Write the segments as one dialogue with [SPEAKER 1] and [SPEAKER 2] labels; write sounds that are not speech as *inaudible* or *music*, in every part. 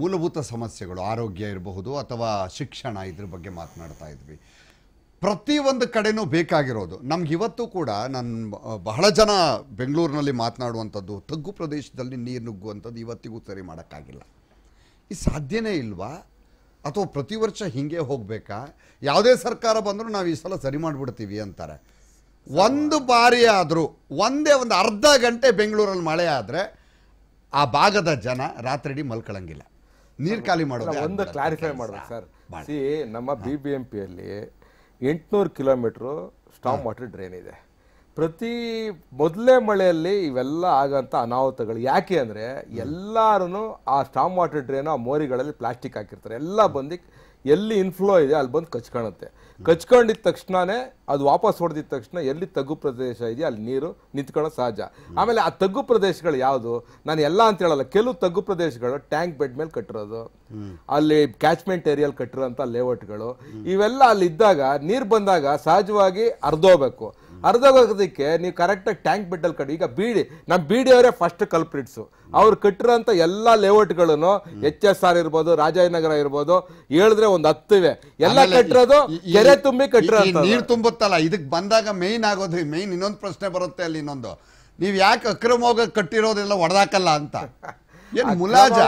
[SPEAKER 1] ಮೂಲಭೂತ ಸಮಸ್ಯೆಗಳು ಆರೋಗ್ಯ ಇರಬಹುದು ಅಥವಾ ಶಿಕ್ಷಣ ಇದ್ರ ಬಗ್ಗೆ ಮಾತನಾಡ್ತಾ ಇದ್ವಿ ಪ್ರತಿಯೊಂದು ಕಡೆನೂ ಬೇಕಾಗಿರೋದು ನಮ್ಗೆ ಇವತ್ತು ಕೂಡ ನಾನು ಬಹಳ ಜನ ಬೆಂಗಳೂರಿನಲ್ಲಿ ಮಾತನಾಡುವಂಥದ್ದು ತಗ್ಗು ಪ್ರದೇಶದಲ್ಲಿ ನೀರು ನುಗ್ಗುವಂಥದ್ದು ಇವತ್ತಿಗೂ ಸರಿ ಮಾಡೋಕ್ಕಾಗಿಲ್ಲ ಈ ಸಾಧ್ಯನೇ ಇಲ್ವಾ ಅಥವಾ ಪ್ರತಿ ವರ್ಷ ಹೀಗೆ ಹೋಗಬೇಕಾ ಯಾವುದೇ ಸರ್ಕಾರ ಬಂದರೂ ನಾವು ಈ ಸಲ ಸರಿ ಮಾಡಿಬಿಡ್ತೀವಿ ಅಂತಾರೆ ಒಂದು ಬಾರಿ ಆದರೂ ಒಂದೇ ಒಂದು ಅರ್ಧ ಗಂಟೆ ಬೆಂಗಳೂರಲ್ಲಿ ಮಳೆ ಆದರೆ ಆ ಭಾಗದ ಜನ ರಾತ್ರಿಡಿ ಮಲ್ಕೊಳ್ಳಂಗಿಲ್ಲ ನೀರು ಖಾಲಿ ಮಾಡೋದು ಒಂದು ಕ್ಲಾರಿಫೈ ಮಾಡೋದು
[SPEAKER 2] ಸರ್ ಸಿ ನಮ್ಮ ಬಿ ಬಿ ಎಂ ಪಿಯಲ್ಲಿ ಎಂಟುನೂರು ಕಿಲೋಮೀಟ್ರು ಸ್ಟಾಪ್ ವಾಟರ್ ಡ್ರೈನ್ ಇದೆ ಪ್ರತಿ ಮೊದಲೇ ಮಳೆಯಲ್ಲಿ ಇವೆಲ್ಲ ಆಗೋಂಥ ಅನಾಹುತಗಳು ಯಾಕೆ ಅಂದರೆ ಎಲ್ಲರೂ ಆ ಸ್ಟಾಮ್ ವಾಟರ್ ಡ್ರೈನ್ ಆ ಮೋರಿಗಳಲ್ಲಿ ಪ್ಲಾಸ್ಟಿಕ್ ಹಾಕಿರ್ತಾರೆ ಎಲ್ಲ ಬಂದು ಎಲ್ಲಿ ಇನ್ಫ್ಲೋ ಇದೆ ಅಲ್ಲಿ ಬಂದು ಕಚ್ಕೊಳುತ್ತೆ ಕಚ್ಕೊಂಡಿದ ತಕ್ಷಣನೇ ಅದು ವಾಪಸ್ ಹೊಡೆದಿದ ತಕ್ಷಣ ಎಲ್ಲಿ ತಗ್ಗು ಪ್ರದೇಶ ಇದೆಯಾ ಅಲ್ಲಿ ನೀರು ನಿಂತ್ಕೊಳ್ಳೋದು ಸಹಜ ಆಮೇಲೆ ಆ ತಗ್ಗು ಪ್ರದೇಶಗಳು ಯಾವುದು ನಾನು ಎಲ್ಲ ಅಂತ ಹೇಳಲ್ಲ ಕೆಲವು ತಗ್ಗು ಪ್ರದೇಶಗಳು ಟ್ಯಾಂಕ್ ಬೆಡ್ ಮೇಲೆ ಕಟ್ಟಿರೋದು ಅಲ್ಲಿ ಕ್ಯಾಚ್ಮೆಂಟ್ ಏರಿಯಲ್ಲಿ ಕಟ್ಟಿರೋಂಥ ಲೇಔಟ್ಗಳು ಇವೆಲ್ಲ ಅಲ್ಲಿ ಇದ್ದಾಗ ನೀರು ಬಂದಾಗ ಸಹಜವಾಗಿ ಅರ್ಧೋಗ್ಬೇಕು ಅರ್ಧೋಗೋದಕ್ಕೆ ನೀವು ಕರೆಕ್ಟಾಗಿ ಟ್ಯಾಂಕ್ ಬೆಡ್ಡಲ್ಲಿ ಕಟ್ಟಿ ಈಗ ಬಿಡಿ ನಮ್ಮ ಬಿ ಡಿ ಅವರೇ ಫಸ್ಟ್ ಕಲ್ಪ್ರಿಟ್ಸು ಅವ್ರು ಕಟ್ಟಿರೋಂಥ ಎಲ್ಲ ಲೇಔಟ್ಗಳನ್ನು ಎಚ್ ಎಸ್ ಆರ್ ಇರ್ಬೋದು ರಾಜಾಜನಗರ ಇರ್ಬೋದು ಹೇಳಿದ್ರೆ ಒಂದು ಇವೆ ಎಲ್ಲ ಕಟ್ಟಿರೋದು ಎರೆ ತುಂಬಿ ಕಟ್ಟಿರೋ ನೀರು
[SPEAKER 1] ತುಂಬುತ್ತಲ್ಲ ಇದಕ್ಕೆ ಬಂದಾಗ ಮೇಯ್ನ್ ಆಗೋದು ಮೇಯ್ನ್ ಇನ್ನೊಂದು ಪ್ರಶ್ನೆ ಬರುತ್ತೆ ಅಲ್ಲಿ ಇನ್ನೊಂದು ನೀವು ಯಾಕೆ ಹೋಗ ಕಟ್ಟಿರೋದೆಲ್ಲ ಹೊಡೆದಾಕಲ್ಲ ಅಂತ *laughs* ಮುಲಾಜ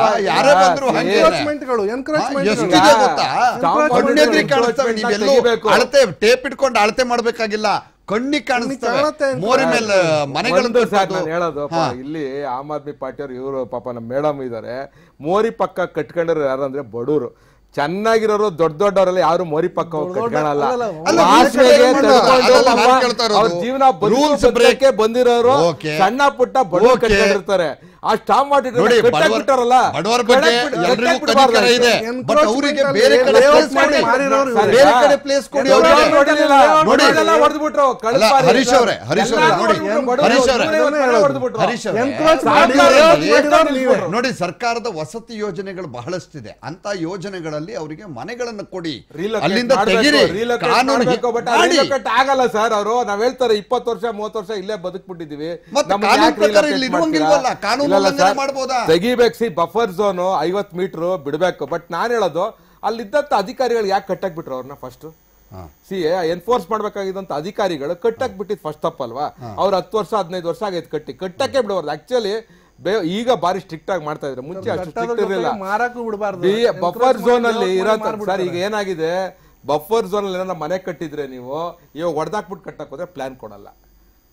[SPEAKER 1] ಟೇಪ್ ಇಟ್ಕೊಂಡು ಅಳತೆ ಮಾಡ್ಬೇಕಾಗಿಲ್ಲ ಕಣ್ಣಿ
[SPEAKER 2] ಹೇಳೋದು ಇಲ್ಲಿ ಆಮ್ ಆದ್ಮಿ ಪಾರ್ಟಿಯವರು ಇವರು ಪಾಪ ನಮ್ಮ ಮೇಡಮ್ ಇದ್ದಾರೆ ಮೋರಿ ಪಕ್ಕ ಕಟ್ಕೊಂಡಿರೋ ಯಾರಂದ್ರೆ ಬಡವರು ಚೆನ್ನಾಗಿರೋರು ದೊಡ್ಡ ದೊಡ್ಡವರೆಲ್ಲ ಯಾರು ಮೋರಿ ಪಕ್ಕ ಕಟ್ಕೊಳಲ್ಲ ಜೀವನ ಬಂದಿರೋರು ಸಣ್ಣ ಪುಟ್ಟ ಬಡವರು ಕಟ್ಕೊಂಡಿರ್ತಾರೆ ಆ ಸ್ಟಾಪ್ ಮಾಡಿದ್ರೆ ಬಿಟ್ಟಾರಲ್ಲ ಬಡವರ ಬಗ್ಗೆ ಎಲ್ಲರಿಗೂ ಕನಿಕರ ಇದೆ ಬಟ್ ಅವರಿಗೆ ಬೇರೆ ಕಡೆ ಪ್ಲೇಸ್ ಕೊಡಿ ಬೇರೆ ಕಡೆ ಪ್ಲೇಸ್ ಕೊಡಿ ಅವರಿಗೆ ನೋಡಿ ಹೊಡೆದು
[SPEAKER 1] ಬಿಟ್ರು ಕಳ್ಳ ಹರೀಶ್ ಅವರೇ ಹರೀಶ್ ಅವರೇ ನೋಡಿ ಹರೀಶ್ ಅವರೇ ಹರೀಶ್ ಅವರೇ ನೋಡಿ ಸರ್ಕಾರದ ವಸತಿ ಯೋಜನೆಗಳು ಬಹಳಷ್ಟಿದೆ ಅಂತ ಯೋಜನೆಗಳಲ್ಲಿ ಅವರಿಗೆ ಮನೆಗಳನ್ನು ಕೊಡಿ ಅಲ್ಲಿಂದ ತೆಗಿರಿ ಕಾನೂನು ಕಟ್ ಆಗಲ್ಲ ಸರ್ ಅವರು ನಾವ್ ಹೇಳ್ತಾರೆ ಇಪ್ಪತ್ತು ವರ್ಷ ಮೂವತ್ತು ವರ್ಷ ಇಲ್ಲೇ ಬದುಕ್ಬಿಟ್ಟಿದೀವಿ
[SPEAKER 2] ಕಾನೂನು ತೆಗಿಬೇಕು ಸಿ ಬಫರ್ ಝೋನ್ ಐವತ್ ಮೀಟರ್ ಬಿಡ್ಬೇಕು ಬಟ್ ನಾನು ಹೇಳೋದು ಅಲ್ಲಿದ್ದಂತ ಅಧಿಕಾರಿಗಳು ಯಾಕೆ ಕಟ್ಟಕ್ ಬಿಟ್ರು ಅವ್ರನ್ನ ಫಸ್ಟ್ ಸಿ ಎನ್ಫೋರ್ಸ್ ಮಾಡ್ಬೇಕಾಗಿದ್ದಂತ ಅಧಿಕಾರಿಗಳು ಕಟ್ಟಕ್ ಬಿಟ್ಟಿದ್ ಫಸ್ಟ್ ತಪ್ಪ ಅಲ್ವಾ ಹತ್ತು ವರ್ಷ ಹದಿನೈದು ವರ್ಷ ಆಗೈತೆ ಕಟ್ಟಿ ಕಟ್ಟಕ್ಕೆ ಬಿಡಬಾರ್ದು ಆಕ್ಚುಲಿ ಈಗ ಬಾರಿ ಸ್ಟ್ರಿಕ್ಟ್ ಆಗಿ ಮಾಡ್ತಾ ಇದ್ರೆ ಮುಂಚೆ
[SPEAKER 3] ಬಫರ್ ಝೋನ್ ಅಲ್ಲಿ ಸರ್ ಈಗ
[SPEAKER 2] ಏನಾಗಿದೆ ಬಫರ್ ಝೋನ್ ಅಲ್ಲಿ ಏನಾದ್ರೂ ಮನೆ ಕಟ್ಟಿದ್ರೆ ನೀವು ಇವಾಗ ಹೊಡೆದಾಕ್ಬಿಟ್ಟು ಕಟ್ಟಕ್ ಹೋದ್ರೆ ಪ್ಲಾನ್ ಕೊಡಲ್ಲ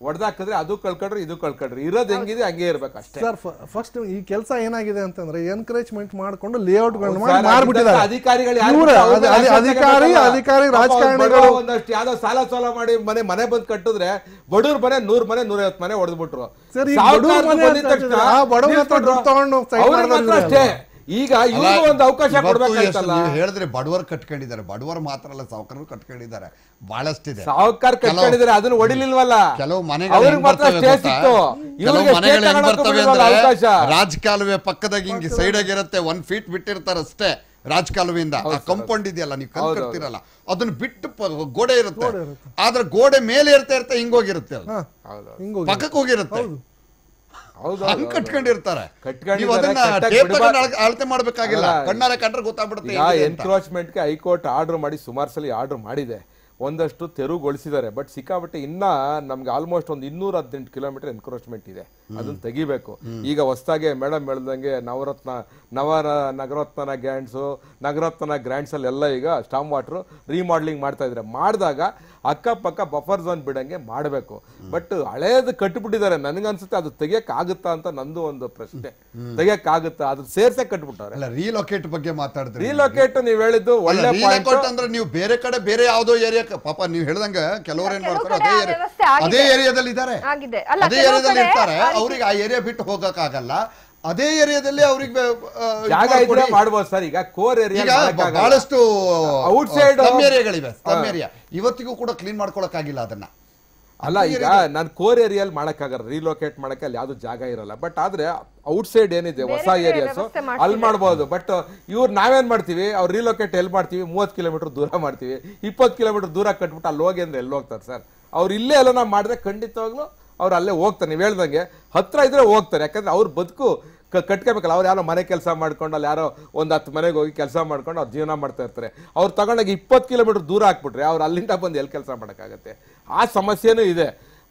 [SPEAKER 2] ಒಡೆದಾಕಿದ್ರೆ ಅದು ಕಳ್ಕೊಡ್ರಿ ಇದು ಕಳ್ಕೊಡ್ರಿ ಇರೋದು ಹೆಂಗಿದೆ ಹಂಗೆ ಇರ್ಬೇಕು
[SPEAKER 3] ಅಷ್ಟೇ ಸರ್ ಫಸ್ಟ್ ಈ ಕೆಲಸ ಏನಾಗಿದೆ ಅಂತಂದ್ರೆ ಎನ್ಕರೇಜ್ಮೆಂಟ್ ಮಾಡಿಕೊಂಡು ಲೇಔಟ್ ಮಾರ್ಬಿಟ್ಟಿದ್ದಾರೆ ಅಧಿಕಾರಿಗಳು ಅಧಿಕಾರಿ ಅಧಿಕಾರಿ ರಾಜಕಾರಣಿಗಳು
[SPEAKER 2] ಒಂದಷ್ಟು ಯಾವ್ದೋ ಸಾಲ ಸಾಲ ಮಾಡಿ ಮನೆ ಮನೆ ಬಂದ್ ಕಟ್ಟಿದ್ರೆ ಬಡವ್ರ ಮನೆ ನೂರ್ ಮನೆ ನೂರೈವತ್ ಮನೆ
[SPEAKER 1] ಹೊಡೆದ್ಬಿಟ್ರು ಸರ್ ತಗೊಂಡು ಅಷ್ಟೇ ಈಗ ಒಂದು ಅವಕಾಶ ಹೇಳಿದ್ರೆ ಬಡವರು ಕಟ್ಕೊಂಡಿದ್ದಾರೆ ಬಡವರು ಮಾತ್ರ ಅಲ್ಲ ಸಾವುಕಾರರು ಕಟ್ಕೊಂಡಿದ್ದಾರೆ ಬಹಳಷ್ಟಿದೆ ಸಾವುಕಾರ ಕಟ್ಕೊಂಡಿದ್ದಾರೆ ಅದನ್ನ ಹೊಡಿಲಿಲ್ವಲ್ಲ ಕೆಲವು ಮನೆಗಳು ರಾಜಕಾಲುವೆ ಪಕ್ಕದಾಗ ಹಿಂಗೆ ಸೈಡ್ ಆಗಿರುತ್ತೆ ಒಂದ್ ಫೀಟ್ ಬಿಟ್ಟಿರ್ತಾರಷ್ಟೇ ಅಷ್ಟೇ ರಾಜಕಾಲುವೆಯಿಂದ ಆ ಕಂಪೌಂಡ್ ಇದೆಯಲ್ಲ ನೀವು ಕಲ್ತಿರಲ್ಲ ಅದನ್ನ ಬಿಟ್ಟು ಗೋಡೆ ಇರುತ್ತೆ ಆದ್ರೆ ಗೋಡೆ ಮೇಲೆ ಇರ್ತಾ ಇರ್ತಾ ಹಿಂಗೋಗಿರುತ್ತೆ ಪಕ್ಕಕ್ಕೆ ಹೋಗಿರುತ್ತೆ ಹಂಗ್ ಕಟ್ಕೊಂಡಿರ್ತಾರೆ ಅಳತೆ ಮಾಡ್ಬೇಕಾಗಿಲ್ಲ ಕಣ್ಣಾರೆ ಕಂಡ್ರೆ ಗೊತ್ತಾಗ್ಬಿಡುತ್ತೆ
[SPEAKER 2] ಗೆ ಹೈಕೋರ್ಟ್ ಆರ್ಡರ್ ಮಾಡಿ ಸುಮಾರ್ ಸಲ ಆರ್ಡರ್ ಮಾಡಿದೆ ಒಂದಷ್ಟು ತೆರವುಗೊಳಿಸಿದ್ದಾರೆ ಬಟ್ ಸಿಕ್ಕಾಪಟ್ಟೆ ಇನ್ನ ನಮ್ಗೆ ಆಲ್ಮೋಸ್ಟ್ ಒಂದು ಇನ್ನೂರ ಹದಿನೆಂಟು ಕಿಲೋಮೀಟರ್ ಎನ್ಕ್ರೋಚ್ಮೆಂಟ್ ಇದೆ ಅದನ್ನ ತೆಗಿಬೇಕು ಈಗ ಹೊಸದಾಗೆ ಮೇಡಮ್ ಹೇಳ್ದಂಗೆ ನವರತ್ನ ನವರ ನಗರತ್ನ ಗ್ರ್ಯಾಂಡ್ಸು ನಗರತ್ನ ಅಲ್ಲಿ ಎಲ್ಲ ಈಗ ಸ್ಟಾಮ್ ವಾಟ್ರು ರೀಮಾಡ್ಲಿಂಗ್ ಮಾಡ್ತಾ ಇದ್ರೆ ಮಾಡಿದಾಗ ಅಕ್ಕಪಕ್ಕ ಬಫರ್ ಝೋನ್ ಬಿಡಂಗೆ ಮಾಡಬೇಕು ಬಟ್ ಹಳೇದು ಕಟ್ಬಿಟ್ಟಿದ್ದಾರೆ ನನಗನ್ಸುತ್ತೆ ಅದು ತೆಗಿಯಕ್ಕಾಗುತ್ತಾ ಅಂತ ನಂದು ಒಂದು ಪ್ರಶ್ನೆ ತೆಗಿಯಕ್ಕಾಗುತ್ತಾ ಅದು ಸೇರ್ಸೆ ಕಟ್ಬಿಟ್ಟವ್ರೆ
[SPEAKER 1] ರೀಲೊಕೇಟ್ ಬಗ್ಗೆ ಮಾತಾಡಿದ್ರೆ ರೀಲೊಕೇಟ್ ನೀವು ಹೇಳಿದ್ದು ಒಳ್ಳೆ ಅಂದ್ರೆ ನೀವು ಬೇರೆ ಕಡೆ ಬೇರೆ ಯಾವುದೋ ಏರಿಯಾ ಪಾಪ ನೀವು ಹೇಳ್ದಂಗೆ ಕೆಲವರು ಏನ್ ಮಾಡ್ತಾರೆ ಅದೇ ಏರಿಯಾದಲ್ಲಿ ಇದ್ದಾರೆ
[SPEAKER 3] ಅದೇ ಏರಿಯಾದಲ್ಲಿ ಇರ್ತಾರೆ ಅವ್ರಿಗೆ
[SPEAKER 1] ಆ ಏರಿಯಾ ಬಿಟ್ಟು ಹೋಗಕ್ಕಾಗಲ್ಲ ಅದೇ ಏರಿಯಾದಲ್ಲಿ ಅವ್ರಿಗೆ ಜಾಗ ಇದ್ರೆ ಮಾಡ್ಬೋದು
[SPEAKER 2] ಸರ್ ಈಗ ಕೋರ್ ಏರಿಯಾ ಬಹಳಷ್ಟು
[SPEAKER 1] ಔಟ್ ಸೈಡ್ ಏರಿಯಾಗಳಿವೆ ತಮ್ಮ ಏರಿಯಾ ಇವತ್ತಿಗೂ ಕೂಡ ಕ್ಲೀನ್ ಆಗಿಲ್ಲ ಅದನ್ನ
[SPEAKER 2] ಅಲ್ಲ ಈಗ ನಾನು ಕೋರ್ ಏರಿಯಲ್ಲಿ ಮಾಡಕ್ಕಾಗಲ್ಲ ರಿಲೋಕೇಟ್ ಮಾಡಕ್ ಅಲ್ಲಿ ಯಾವ್ದು ಜಾಗ ಇರಲ್ಲ ಬಟ್ ಆದ್ರೆ ಔಟ್ ಸೈಡ್ ಏನಿದೆ ಹೊಸ ಏರಿಯಾಸ್ ಅಲ್ಲಿ ಮಾಡ್ಬೋದು ಬಟ್ ಇವ್ರು ನಾವೇನ್ ಮಾಡ್ತೀವಿ ಅವ್ರ ರೀಲೋಕೇಟ್ ಎಲ್ಲಿ ಮಾಡ್ತೀವಿ ಮೂವತ್ ಕಿಲೋಮೀಟರ್ ದೂರ ಮಾಡ್ತೀವಿ ಇಪ್ಪತ್ತು ಕಿಲೋಮೀಟರ್ ದೂರ ಕಟ್ಬಿಟ್ಟು ಅಲ್ಲಿ ಹೋಗಿ ಅಂದ್ರೆ ಎಲ್ಲಿ ಹೋಗ್ತಾರೆ ಸರ್ ಅವ್ರು ಇಲ್ಲೇ ಎಲ್ಲ ಮಾಡಿದ್ರೆ ಖಂಡಿತವಾಗ್ಲೂ ಅವ್ರು ಅಲ್ಲೇ ಹೋಗ್ತಾರೆ ನೀವು ಹೇಳ್ದಂಗೆ ಹತ್ರ ಇದ್ರೆ ಹೋಗ್ತಾರೆ ಯಾಕಂದರೆ ಅವ್ರು ಬದುಕು ಕಟ್ಕೋಬೇಕಲ್ಲ ಅವ್ರು ಯಾರೋ ಮನೆ ಕೆಲಸ ಮಾಡ್ಕೊಂಡು ಅಲ್ಲಿ ಯಾರೋ ಒಂದು ಹತ್ತು ಮನೆಗೆ ಹೋಗಿ ಕೆಲಸ ಮಾಡ್ಕೊಂಡು ಅವ್ರು ಜೀವನ ಮಾಡ್ತಾ ಇರ್ತಾರೆ ಅವ್ರು ತಗೊಂಡಾಗ ಇಪ್ಪತ್ತು ಕಿಲೋಮೀಟ್ರ್ ದೂರ ಹಾಕ್ಬಿಟ್ರೆ ಅವ್ರು ಅಲ್ಲಿಂದ ಬಂದು ಎಲ್ಲಿ ಕೆಲಸ ಮಾಡೋಕ್ಕಾಗತ್ತೆ ಆ ಸಮಸ್ಯೆನೂ ಇದೆ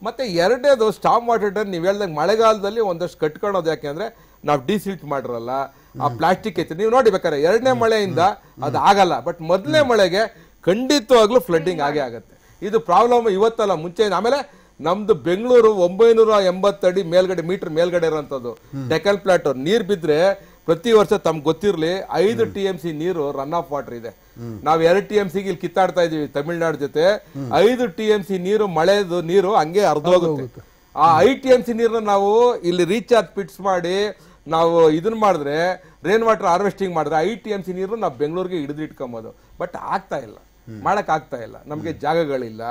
[SPEAKER 2] ಮತ್ತು ಎರಡನೇದು ಸ್ಟಾಪ್ ವಾಟರ್ ನೀವು ಹೇಳ್ದಂಗೆ ಮಳೆಗಾಲದಲ್ಲಿ ಒಂದಷ್ಟು ಕಟ್ಕೊಳೋದು ಯಾಕೆಂದರೆ ನಾವು ಡಿಸಿಲ್ಟ್ ಮಾಡಿರಲ್ಲ ಆ ಪ್ಲಾಸ್ಟಿಕ್ ಐತೆ ನೀವು ನೋಡಿ ಬೇಕಾದ್ರೆ ಎರಡನೇ ಮಳೆಯಿಂದ ಅದು ಆಗಲ್ಲ ಬಟ್ ಮೊದಲನೇ ಮಳೆಗೆ ಖಂಡಿತವಾಗ್ಲೂ ಫ್ಲಡ್ಡಿಂಗ್ ಆಗೇ ಆಗುತ್ತೆ ಇದು ಪ್ರಾಬ್ಲಮ್ ಇವತ್ತಲ್ಲ ಮುಂಚೆ ಆಮೇಲೆ ನಮ್ದು ಬೆಂಗಳೂರು ಒಂಬೈನೂರ ಎಂಬತ್ತಡಿ ಮೇಲ್ಗಡೆ ಮೀಟರ್ ಮೇಲ್ಗಡೆ ಇರೋಂಥದ್ದು ಡೆಕಲ್ ಪ್ಲಾಟ್ ನೀರ್ ಬಿದ್ರೆ ಪ್ರತಿ ವರ್ಷ ತಮ್ಗೆ ಗೊತ್ತಿರಲಿ ಐದು ಟಿ ಎಂ ಸಿ ನೀರು ರನ್ ಆಫ್ ವಾಟರ್ ಇದೆ ನಾವು ಎರಡು ಟಿ ಎಂ ಸಿಗೆ ಇಲ್ಲಿ ಕಿತ್ತಾಡ್ತಾ ಇದೀವಿ ತಮಿಳ್ನಾಡು ಜೊತೆ ಐದು ಟಿ ಎಂ ಸಿ ನೀರು ಮಳೆದು ನೀರು ಹಂಗೆ ಹೋಗುತ್ತೆ ಆ ಐ ಟಿ ಎಂ ಸಿ ನೀರನ್ನ ನಾವು ಇಲ್ಲಿ ರೀಚಾರ್ಜ್ ಪಿಟ್ಸ್ ಮಾಡಿ ನಾವು ಇದನ್ನ ಮಾಡಿದ್ರೆ ರೇನ್ ವಾಟರ್ ಹಾರ್ವೆಸ್ಟಿಂಗ್ ಮಾಡಿದ್ರೆ ಐ ಟಿ ಎಂ ಸಿ ನೀರು ನಾವು ಬೆಂಗಳೂರಿಗೆ ಹಿಡಿದು ಇಟ್ಕೊಂಬೋದು ಬಟ್ ಆಗ್ತಾ ಇಲ್ಲ ಮಾಡೋಕ್ಕಾಗ್ತಾ ಇಲ್ಲ ನಮಗೆ ಜಾಗಗಳಿಲ್ಲ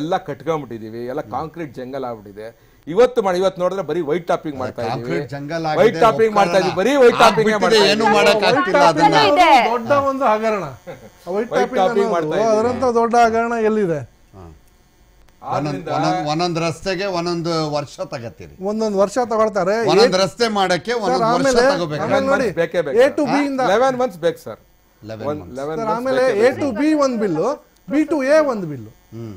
[SPEAKER 2] ಎಲ್ಲ ಕಟ್ಕೊಂಡ್ಬಿಟ್ಟಿದೀವಿ ಎಲ್ಲ ಕಾಂಕ್ರೀಟ್ ಜಂಗಲ್ ಆಗ್ಬಿಟ್ಟಿದೆ ಇವತ್ತು ಮಾಡಿ ಇವತ್ತು ನೋಡಿದ್ರೆ ಬರೀ ವೈಟ್ ಟಾಪಿಂಗ್ ಮಾಡ್ತಾ ಇದ್ದೀವಿ ವೈಟ್ ಟಾಪಿಂಗ್ ಮಾಡ್ತಾ ಇದ್ದೀವಿ ಬರೀ ವೈಟ್ ಟಾಪಿಂಗ್
[SPEAKER 3] ದೊಡ್ಡ ಒಂದು ಹಗರಣ ವೈಟ್ ಟಾಪಿಂಗ್ ಮಾಡ್ತಾ ಅದರಂತ ದೊಡ್ಡ ಹಗರಣ
[SPEAKER 1] ಎಲ್ಲಿದೆ ಒಂದೊಂದು ರಸ್ತೆಗೆ ಒಂದೊಂದು ವರ್ಷ ತಗತ್ತೀರಿ
[SPEAKER 3] ಒಂದೊಂದು ವರ್ಷ ತಗೊಳ್ತಾರೆ ಒಂದೊಂದು ರಸ್ತೆ ಮಾಡಕ್ಕೆ ಒಂದೊಂದು ವರ್ಷ ತಗೋಬೇಕು
[SPEAKER 2] ಟು ಬಿ ಇಂದ 11 ಮಂತ್ಸ್ ಬೇಕು ಸರ್ ಆಮೇಲೆ ಎ ಟು ಬಿ
[SPEAKER 3] ಒಂದು ಬಿಲ್ಲು ಬಿ ಟು ಎ ಒಂದು ಹ್ಮ್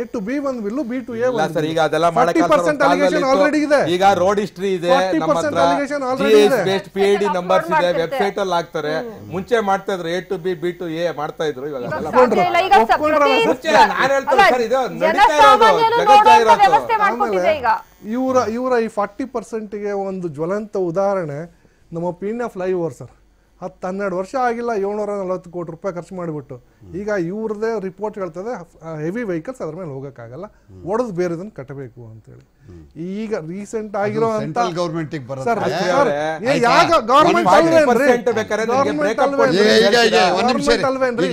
[SPEAKER 3] ಎ ಟು ಬಿ ಒಂದು bill B to A sir ಈಗ ಅದೆಲ್ಲ ಆಲ್ರೆಡಿ ಇದೆ ಈಗ ರೋಡ್ ಹಿಸ್ಟ್ರಿ ಇದೆ ನಮ್ಮ ಪಿ ನಂಬರ್ಸ್ ಇದೆ ವೆಬ್ಸೈಟ್
[SPEAKER 2] ಅಲ್ಲಿ ಹಾಕ್ತಾರೆ ಮುಂಚೆ ಮಾಡ್ತಾ ಇದ್ರು A to B B to A ಮಾಡ್ತಾ ಇದ್ರು ಇವಾಗ ನಾನು ಸರ್ ಇದು ನಡೀತಾ ಇರೋದು
[SPEAKER 3] ಇವರ ಇವರ ಈ ಫಾರ್ಟಿ ಪರ್ಸೆಂಟ್ಗೆ ಒಂದು ಜ್ವಲಂತ ಉದಾಹರಣೆ ನಮ್ಮ ಪೀಣ್ಯ ಫ್ಲೈಓವರ್ ಸರ್ ಹತ್ತು ಹನ್ನೆರಡು ವರ್ಷ ಆಗಿಲ್ಲ ಏಳ್ನೂರ ನಲವತ್ತು ಕೋಟಿ ರೂಪಾಯಿ ಖರ್ಚು ಮಾಡಿಬಿಟ್ಟು ಈಗ ಇವ್ರದೇ ರಿಪೋರ್ಟ್ ಹೇಳ್ತದೆ ಹೆವಿ ವೆಹಿಕಲ್ಸ್ ಅದ್ರ ಮೇಲೆ ಹೋಗೋಕ್ಕಾಗಲ್ಲ ಒಡೆದು ಬೇರೆದನ್ನ ಕಟ್ಟಬೇಕು ಅಂತೇಳಿ ಈಗ ರೀಸೆಂಟ್ ಆಗಿರೋ ಗೌರ್ಮೆಂಟ್
[SPEAKER 1] ಅಲ್ವೇನ್ರಿ